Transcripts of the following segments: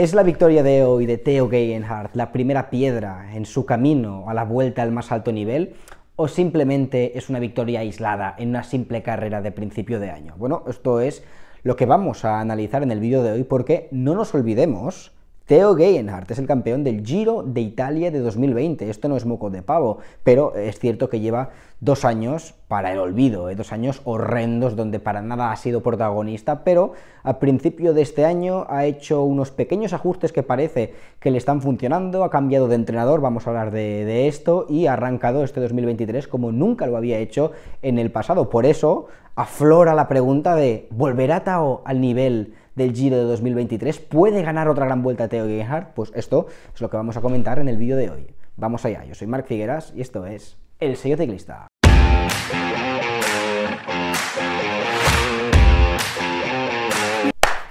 ¿Es la victoria de hoy de Theo Geigenhardt la primera piedra en su camino a la vuelta al más alto nivel? ¿O simplemente es una victoria aislada en una simple carrera de principio de año? Bueno, esto es lo que vamos a analizar en el vídeo de hoy porque no nos olvidemos Theo Geyenhardt es el campeón del Giro de Italia de 2020. Esto no es moco de pavo, pero es cierto que lleva dos años para el olvido, eh, dos años horrendos donde para nada ha sido protagonista, pero a principio de este año ha hecho unos pequeños ajustes que parece que le están funcionando, ha cambiado de entrenador, vamos a hablar de, de esto, y ha arrancado este 2023 como nunca lo había hecho en el pasado. Por eso aflora la pregunta de, ¿volverá Tao al nivel del Giro de 2023. ¿Puede ganar otra gran vuelta Teo Gegenhardt? Pues esto es lo que vamos a comentar en el vídeo de hoy. Vamos allá, yo soy Marc Figueras y esto es El Sello Ciclista.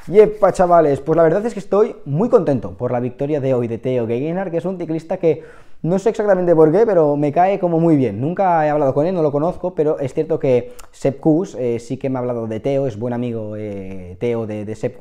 Yepa, chavales, pues la verdad es que estoy muy contento por la victoria de hoy de Teo Gegenhardt, que es un ciclista que no sé exactamente por qué, pero me cae como muy bien. Nunca he hablado con él, no lo conozco, pero es cierto que Sepp Kuss eh, sí que me ha hablado de Teo, es buen amigo eh, Teo de, de Sep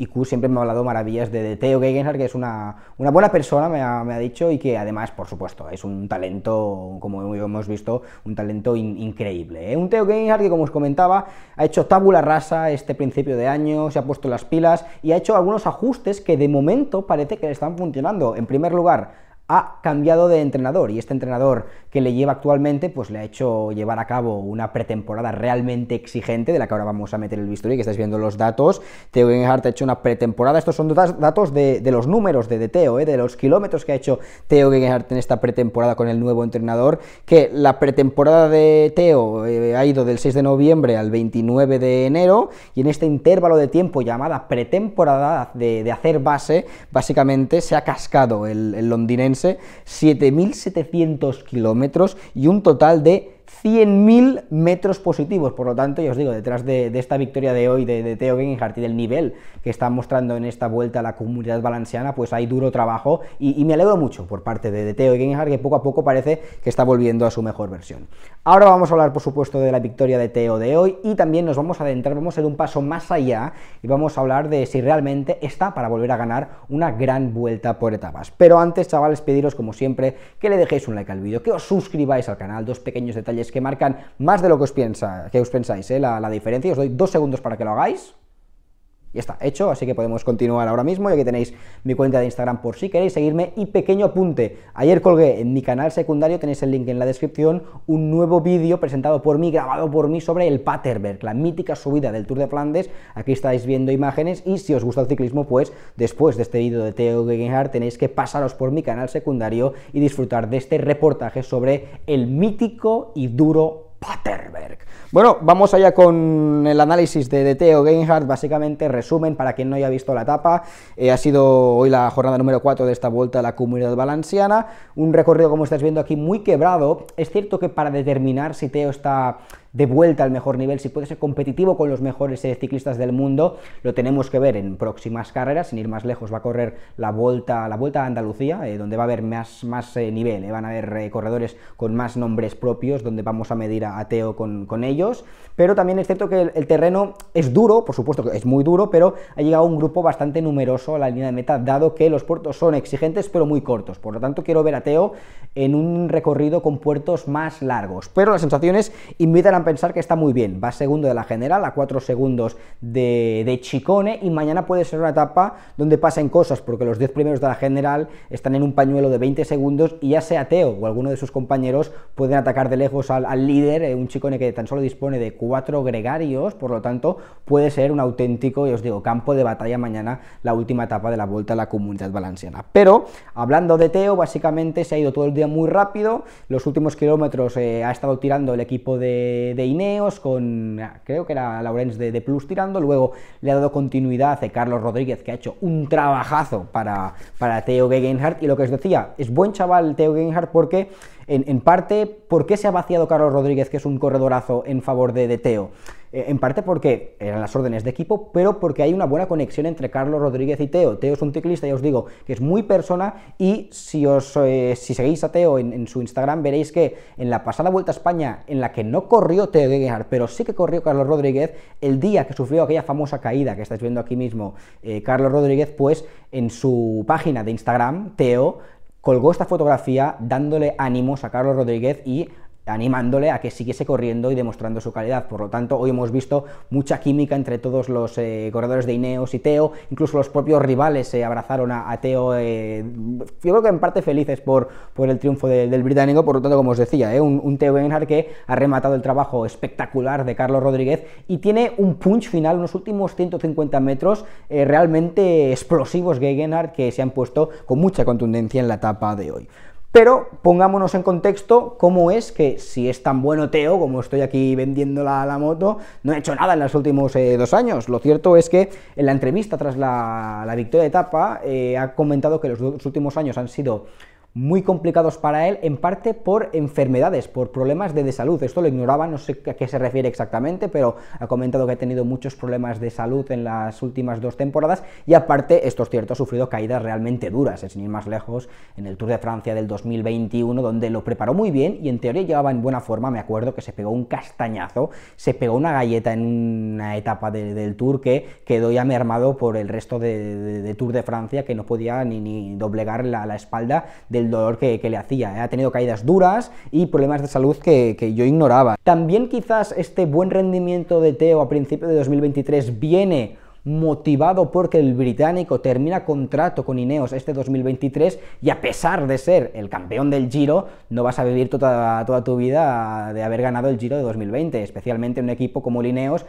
y Kus siempre me ha hablado maravillas de, Teo Geigenhardt, que es una, una buena persona, me ha, dicho, y que además, por supuesto, es un talento, como hemos visto, un talento increíble. ¿eh? Un Teo Geigenhardt que, como os comentaba, ha hecho tabula rasa este principio de año, se ha puesto las pilas y ha hecho algunos ajustes que de momento parece que le están funcionando. En primer lugar, ha cambiado de entrenador y este entrenador que le lleva actualmente pues le ha hecho llevar a cabo una pretemporada realmente exigente de la que ahora vamos a meter el bisturí que estáis viendo los datos Theo Genghart ha hecho una pretemporada estos son datos de, los números de, de Theo eh, de los kilómetros que ha hecho Theo Genghart en esta pretemporada con el nuevo entrenador que la pretemporada de Theo eh, ha ido del 6 de noviembre al 29 de enero y en este intervalo de tiempo llamada pretemporada de, hacer base básicamente se ha cascado el londinense 7.700 kilómetros y un total de 100.000 metros positivos. Por lo tanto, ya os digo, detrás de, esta victoria de hoy de, Teo Theo y del nivel que está mostrando en esta vuelta la comunidad valenciana, pues hay duro trabajo y, me alegro mucho por parte de, de Teo que poco a poco parece que está volviendo a su mejor versión. Ahora vamos a hablar, por supuesto, de la victoria de Teo de hoy y también nos vamos a adentrar, vamos a ir un paso más allá y vamos a hablar de si realmente está para volver a ganar una gran vuelta por etapas. Pero antes, chavales, pediros, como siempre, que le dejéis un like al vídeo, que os suscribáis al canal, dos pequeños detalles que marcan más de lo que os, piensa, os pensáis, eh, la, la diferencia. Os doy dos segundos para que lo hagáis. Y está hecho, así que podemos continuar ahora mismo. Y aquí tenéis mi cuenta de Instagram por si queréis seguirme. Y pequeño apunte, ayer colgué en mi canal secundario, tenéis el link en la descripción, un nuevo vídeo presentado por mí, grabado por mí sobre el Paterberg, la mítica subida del Tour de Flandes. Aquí estáis viendo imágenes y si os gusta el ciclismo, pues después de este vídeo de Theo Gegenhardt tenéis que pasaros por mi canal secundario y disfrutar de este reportaje sobre el mítico y duro Potterberg. Bueno, vamos allá con el análisis de, Teo Geinhardt, básicamente resumen para quien no haya visto la etapa, eh, ha sido hoy la jornada número 4 de esta vuelta a la Comunidad Valenciana, un recorrido como estáis viendo aquí muy quebrado, es cierto que para determinar si Teo está de vuelta al mejor nivel, si puede ser competitivo con los mejores eh, ciclistas del mundo, lo tenemos que ver en próximas carreras, sin ir más lejos va a correr la vuelta, la vuelta a Andalucía, eh, donde va a haber más, más eh, nivel, van a haber corredores con más nombres propios, donde vamos a medir a, Teo con, ellos, pero también es cierto que el, el, terreno es duro, por supuesto que es muy duro, pero ha llegado un grupo bastante numeroso a la línea de meta, dado que los puertos son exigentes pero muy cortos, por lo tanto quiero ver a Teo en un recorrido con puertos más largos, pero las sensaciones invitan a pensar que está muy bien. Va segundo de la general, a 4 segundos de, Chicone, y mañana puede ser una etapa donde pasen cosas, porque los 10 primeros de la general están en un pañuelo de 20 segundos y ya sea Teo o alguno de sus compañeros pueden atacar de lejos al, líder, eh, un Chicone que tan solo dispone de 4 gregarios, por lo tanto puede ser un auténtico, y os digo, campo de batalla mañana la última etapa de la Vuelta a la Comunidad Valenciana. Pero, hablando de Teo, básicamente se ha ido todo el día muy rápido, los últimos kilómetros eh, ha estado tirando el equipo de de, Ineos, con creo que era Laurens de, de, Plus tirando, luego le ha dado continuidad a Carlos Rodríguez, que ha hecho un trabajazo para, para Theo Gegenhardt, y lo que os decía, es buen chaval Theo Gegenhardt porque en, parte, ¿por qué se ha vaciado Carlos Rodríguez, que es un corredorazo, en favor de, Teo? Eh, en parte porque eran las órdenes de equipo, pero porque hay una buena conexión entre Carlos Rodríguez y Teo. Teo es un ciclista, ya os digo, que es muy persona y si, eh, seguís a Teo en, su Instagram veréis que en la pasada Vuelta a España, en la que no corrió Teo dejar pero sí que corrió Carlos Rodríguez, el día que sufrió aquella famosa caída que estáis viendo aquí mismo, eh, Carlos Rodríguez, pues en su página de Instagram, Teo colgó esta fotografía dándole ánimos a Carlos Rodríguez y animándole a que siguiese corriendo y demostrando su calidad. Por lo tanto, hoy hemos visto mucha química entre todos los eh, corredores de Ineos y Teo, incluso los propios rivales se eh, abrazaron a, Teo, eh, yo creo que en parte felices por, por el triunfo del británico, por lo tanto, como os decía, un, un, Teo Benhard que ha rematado el trabajo espectacular de Carlos Rodríguez y tiene un punch final, unos últimos 150 metros realmente explosivos Geigenhardt que se han puesto con mucha contundencia en la etapa de hoy. Pero pongámonos en contexto cómo es que si es tan bueno Teo, como estoy aquí vendiendo la, moto, no he hecho nada en los últimos eh, dos años. Lo cierto es que en la entrevista tras la, victoria de etapa eh, ha comentado que los dos últimos años han sido muy complicados para él, en parte por enfermedades, por problemas de, salud. Esto lo ignoraba, no sé a qué se refiere exactamente, pero ha comentado que ha tenido muchos problemas de salud en las últimas dos temporadas y aparte, esto es cierto, ha sufrido caídas realmente duras, sin ir más lejos, en el Tour de Francia del 2021, donde lo preparó muy bien y en teoría llevaba en buena forma, me acuerdo que se pegó un castañazo, se pegó una galleta en una etapa del Tour que quedó ya mermado por el resto de, Tour de Francia, que no podía ni, doblegar la, la espalda de el dolor que, le hacía. ¿eh? Ha tenido caídas duras y problemas de salud que, que yo ignoraba. También quizás este buen rendimiento de Teo a principios de 2023 viene motivado porque el británico termina contrato con Ineos este 2023 y a pesar de ser el campeón del Giro, no vas a vivir toda, tu vida de haber ganado el Giro de 2020, especialmente un equipo como el Ineos,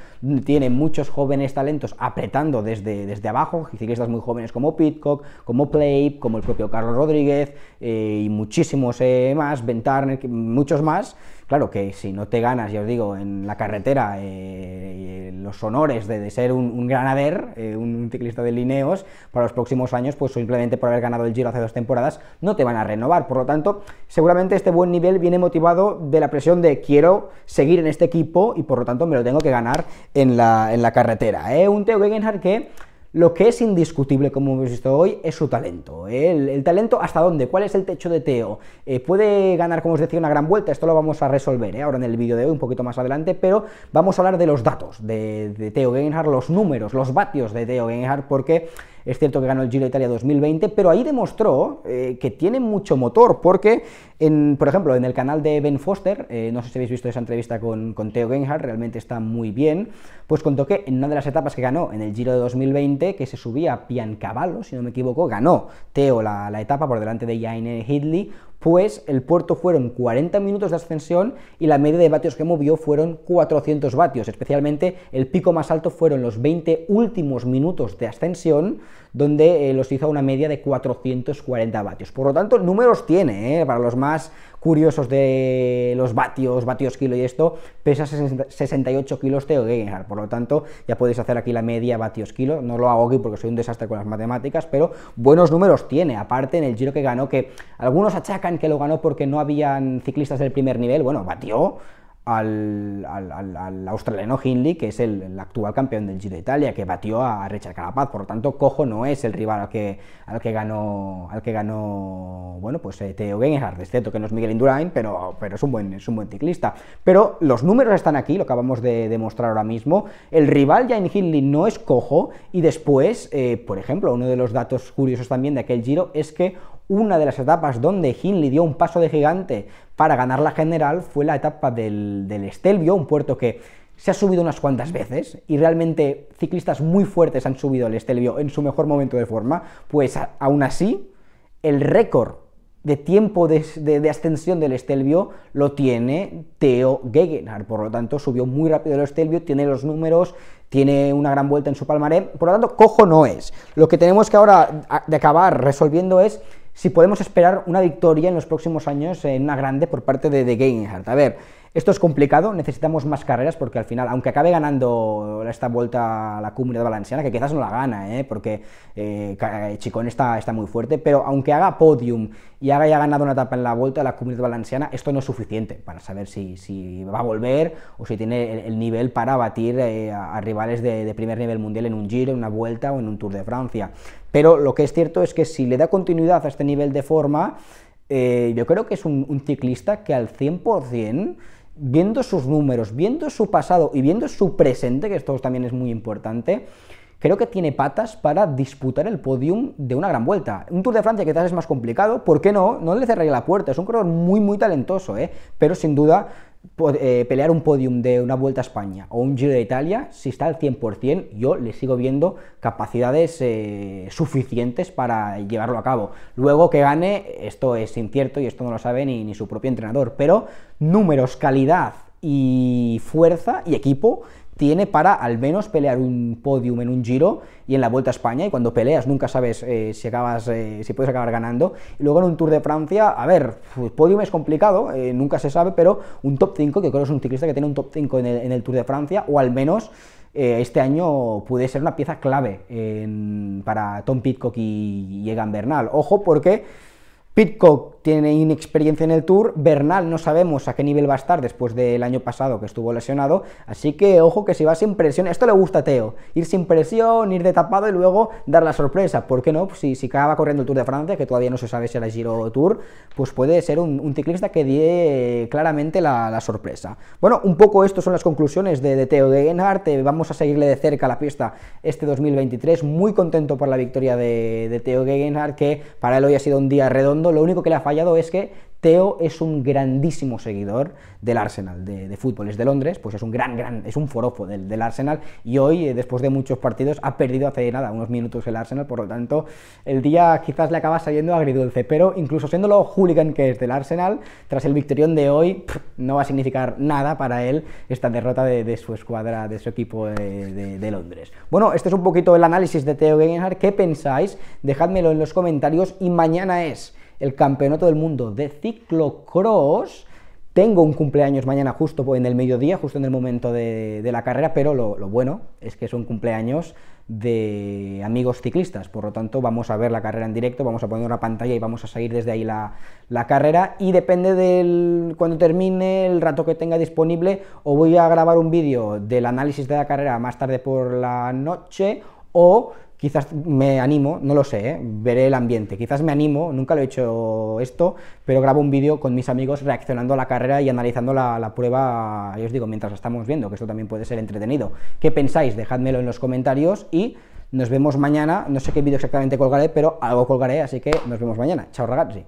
tiene muchos jóvenes talentos apretando desde, desde abajo, ciclistas muy jóvenes como Pitcock, como Play, como el propio Carlos Rodríguez eh, y muchísimos eh, más, Ventarner, muchos más Claro que si no te ganas, ya os digo, en la carretera eh, eh, los honores de, ser un, granader, eh, un, ciclista de lineos, para los próximos años, pues simplemente por haber ganado el Giro hace dos temporadas, no te van a renovar. Por lo tanto, seguramente este buen nivel viene motivado de la presión de quiero seguir en este equipo y por lo tanto me lo tengo que ganar en la, en la carretera. Un Theo Gegenhardt que lo que es indiscutible, como hemos visto hoy, es su talento. ¿eh? El, talento hasta dónde, cuál es el techo de Teo. Eh, puede ganar, como os decía, una gran vuelta, esto lo vamos a resolver ¿eh? ahora en el vídeo de hoy, un poquito más adelante, pero vamos a hablar de los datos de, Teo los números, los vatios de Teo Gegenhardt, porque es cierto que ganó el Giro de Italia 2020, pero ahí demostró eh, que tiene mucho motor, porque, en, por ejemplo, en el canal de Ben Foster, eh, no sé si habéis visto esa entrevista con, con Theo Genhardt, realmente está muy bien, pues contó que en una de las etapas que ganó en el Giro de 2020, que se subía a Piancavallo, si no me equivoco, ganó Teo la, etapa por delante de Jaine Hidley, pues el puerto fueron 40 minutos de ascensión y la media de vatios que movió fueron 400 vatios. Especialmente el pico más alto fueron los 20 últimos minutos de ascensión, donde eh, los hizo a una media de 440 vatios. Por lo tanto, números tiene, ¿eh? para los más curiosos de los vatios, vatios kilo y esto, pesa 68 kilos Theo ganar. por lo tanto ya podéis hacer aquí la media vatios kilo, no lo hago aquí porque soy un desastre con las matemáticas, pero buenos números tiene, aparte en el giro que ganó, que algunos achacan que lo ganó porque no habían ciclistas del primer nivel, bueno, batió al, australiano Hindley, que es el, actual campeón del Giro de Italia, que batió a Richard Carapaz. Por lo tanto, Cojo no es el rival al que, que ganó, al que ganó, bueno, pues eh, Theo excepto que no es Miguel Indurain, pero, pero es, un buen, es un buen ciclista. Pero los números están aquí, lo acabamos de demostrar ahora mismo. El rival ya en Hindley no es Cojo, y después, eh, por ejemplo, uno de los datos curiosos también de aquel Giro es que una de las etapas donde Hinley dio un paso de gigante para ganar la general fue la etapa del, Estelvio, un puerto que se ha subido unas cuantas veces y realmente ciclistas muy fuertes han subido el Estelvio en su mejor momento de forma, pues aún así el récord de tiempo de, ascensión del Estelvio lo tiene Theo Gegenhardt, por lo tanto subió muy rápido el Estelvio, tiene los números, tiene una gran vuelta en su palmaré, por lo tanto cojo no es. Lo que tenemos que ahora de acabar resolviendo es si podemos esperar una victoria en los próximos años, en eh, una grande por parte de, de Heart. A ver, esto es complicado, necesitamos más carreras porque al final, aunque acabe ganando esta vuelta a la Comunidad Valenciana, que quizás no la gana, ¿eh? porque eh, eh, Chicón está, está muy fuerte, pero aunque haga podium y haga haya ganado una etapa en la vuelta a la Comunidad Valenciana, esto no es suficiente para saber si, va a volver o si tiene el, nivel para batir a, rivales de, primer nivel mundial en un Giro, en una vuelta o en un Tour de Francia. Pero lo que es cierto es que si le da continuidad a este nivel de forma, yo creo que es un, un ciclista que al 100% viendo sus números, viendo su pasado y viendo su presente, que esto también es muy importante, creo que tiene patas para disputar el podium de una gran vuelta. Un Tour de Francia quizás es más complicado, ¿por qué no? No le cerraría la puerta, es un corredor muy, muy talentoso, ¿eh? pero sin duda eh, pelear un podium de una Vuelta a España o un Giro de Italia, si está al 100%, yo le sigo viendo capacidades eh, suficientes para llevarlo a cabo. Luego que gane, esto es incierto y esto no lo sabe ni, ni su propio entrenador, pero números, calidad, y fuerza y equipo tiene para al menos pelear un podium en un giro y en la Vuelta a España, y cuando peleas nunca sabes eh, si, acabas, eh, si puedes acabar ganando. Y luego en un Tour de Francia, a ver, el pues, podium es complicado, eh, nunca se sabe, pero un top 5, que creo que es un ciclista que tiene un top 5 en el, Tour de Francia, o al menos este año puede ser una pieza clave para Tom Pitcock y, y Egan Bernal. Ojo porque Pitcock tiene inexperiencia en el Tour, Bernal no sabemos a qué nivel va a estar después del año pasado que estuvo lesionado, así que ojo que si va sin presión, esto le gusta a Teo, ir sin presión, ir de tapado y luego dar la sorpresa, ¿por qué no? Pues si, acaba corriendo el Tour de Francia, que todavía no se sabe si era Giro Tour, pues puede ser un, ciclista que dé claramente la, sorpresa. Bueno, un poco estas son las conclusiones de, de Teo Gegenhardt, eh, vamos a seguirle de cerca la pista este 2023, muy contento por la victoria de, de Teo Gegenhardt, que para él hoy ha sido un día redondo, lo único que le ha es que Teo es un grandísimo seguidor del Arsenal de, fútbol, es de Londres, pues es un gran, gran, es un forofo del, Arsenal y hoy, eh, después de muchos partidos, ha perdido hace nada, unos minutos el Arsenal, por lo tanto, el día quizás le acaba saliendo agridulce, pero incluso siendo lo hooligan que es del Arsenal, tras el victorión de hoy, no va a significar nada para él esta derrota de, su escuadra, de su equipo de, Londres. Bueno, este es un poquito el análisis de Teo Gegenhardt, ¿qué pensáis? Dejádmelo en los comentarios y mañana es el Campeonato del Mundo de Ciclocross. Tengo un cumpleaños mañana justo en el mediodía, justo en el momento de, la carrera, pero lo, bueno es que son cumpleaños de amigos ciclistas, por lo tanto vamos a ver la carrera en directo, vamos a poner una pantalla y vamos a seguir desde ahí la, la carrera y depende del cuando termine, el rato que tenga disponible, o voy a grabar un vídeo del análisis de la carrera más tarde por la noche o quizás me animo, no lo sé, ¿eh? veré el ambiente, quizás me animo, nunca lo he hecho esto, pero grabo un vídeo con mis amigos reaccionando a la carrera y analizando la, prueba, yo os digo, mientras la estamos viendo, que esto también puede ser entretenido. ¿Qué pensáis? Dejadmelo en los comentarios y nos vemos mañana, no sé qué vídeo exactamente colgaré, pero algo colgaré, así que nos vemos mañana. Chao ragazzi.